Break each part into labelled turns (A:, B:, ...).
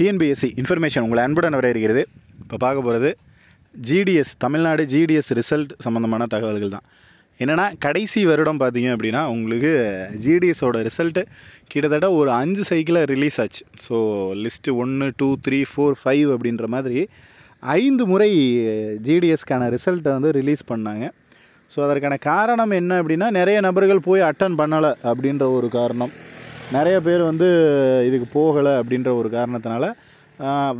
A: TNPSC information உங்களை அன்புடன் இருக்கிறது இப்போ பார்க்க போகிறது ஜிடிஎஸ் தமிழ்நாடு ஜிடிஎஸ் ரிசல்ட் சம்மந்தமான தகவல்கள் தான் என்னென்னா கடைசி வருடம் பார்த்தீங்க அப்படின்னா உங்களுக்கு ஜிடிஎஸோட ரிசல்ட்டு கிட்டத்தட்ட ஒரு அஞ்சு சைக்கிளை ரிலீஸ் ஆச்சு ஸோ லிஸ்ட்டு ஒன்று டூ த்ரீ ஃபோர் ஃபைவ் அப்படின்ற மாதிரி ஐந்து முறை ஜிடிஎஸ்க்கான ரிசல்ட்டை வந்து ரிலீஸ் பண்ணாங்க ஸோ அதற்கான காரணம் என்ன அப்படின்னா நிறைய நபர்கள் போய் அட்டன் பண்ணலை அப்படின்ற ஒரு காரணம் நிறைய பேர் வந்து இதுக்கு போகலை அப்படின்ற ஒரு காரணத்தினால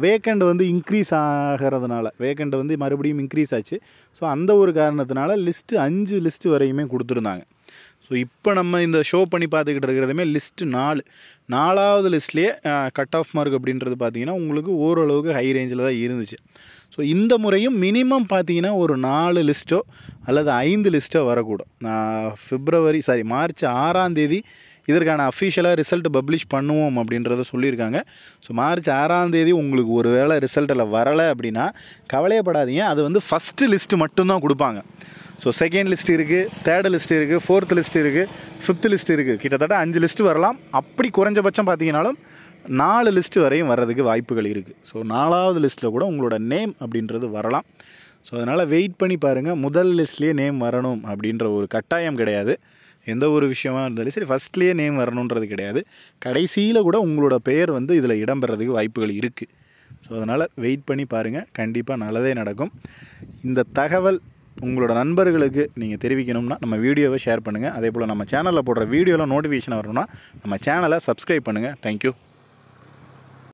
A: வேக்கண்ட் வந்து இன்க்ரீஸ் ஆகிறதுனால வேக்கண்ட் வந்து மறுபடியும் இன்க்ரீஸ் ஆச்சு ஸோ அந்த ஒரு காரணத்தினால லிஸ்ட்டு அஞ்சு லிஸ்ட்டு வரையுமே கொடுத்துருந்தாங்க ஸோ இப்போ நம்ம இந்த ஷோ பண்ணி பார்த்துக்கிட்டு இருக்கிறதுமே லிஸ்ட்டு நாலு நாலாவது லிஸ்ட்லேயே கட் ஆஃப் மார்க் அப்படின்றது பார்த்திங்கன்னா உங்களுக்கு ஓரளவுக்கு ஹை ரேஞ்சில் தான் இருந்துச்சு ஸோ இந்த முறையும் மினிமம் பார்த்திங்கன்னா ஒரு நாலு லிஸ்ட்டோ அல்லது ஐந்து லிஸ்ட்டோ வரக்கூடும் ஃபிப்ரவரி சாரி மார்ச் ஆறாம் தேதி இதற்கான அஃபிஷியலாக ரிசல்ட் பப்ளிஷ் பண்ணுவோம் அப்படின்றத சொல்லியிருக்காங்க ஸோ மார்ச் ஆறாம் தேதி உங்களுக்கு ஒரு வேளை ரிசல்ட்டில் வரலை அப்படின்னா கவலையப்படாதீங்க அது வந்து ஃபஸ்ட்டு லிஸ்ட்டு மட்டும்தான் கொடுப்பாங்க ஸோ செகண்ட் லிஸ்ட் இருக்குது தேர்டு லிஸ்ட் இருக்குது ஃபோர்த் லிஸ்ட் இருக்குது ஃபிஃப்த் லிஸ்ட் இருக்குது கிட்டத்தட்ட அஞ்சு லிஸ்ட் வரலாம் அப்படி குறைஞ்சபட்சம் பார்த்தீங்கனாலும் நாலு லிஸ்ட்டு வரையும் வர்றதுக்கு வாய்ப்புகள் இருக்குது ஸோ நாலாவது லிஸ்ட்டில் கூட உங்களோட நேம் அப்படின்றது வரலாம் ஸோ அதனால் வெயிட் பண்ணி பாருங்கள் முதல் லிஸ்ட்லேயே நேம் வரணும் அப்படின்ற ஒரு கட்டாயம் கிடையாது எந்த ஒரு விஷயமா இருந்தாலும் சரி ஃபஸ்ட்லேயே நேம் வரணுன்றது கிடையாது கடைசியில் கூட உங்களோட பெயர் வந்து இதில் இடம்பெறதுக்கு வாய்ப்புகள் இருக்குது ஸோ அதனால் வெயிட் பண்ணி பாருங்கள் கண்டிப்பாக நல்லதே நடக்கும் இந்த தகவல் உங்களோட நண்பர்களுக்கு நீங்கள் தெரிவிக்கணும்னா நம்ம வீடியோவை ஷேர் பண்ணுங்கள் அதே போல் நம்ம சேனலில் போடுற வீடியோவில் நோட்டிஃபிகேஷன் வரணும்னா நம்ம சேனலை சப்ஸ்கிரைப் பண்ணுங்கள் தேங்க்யூ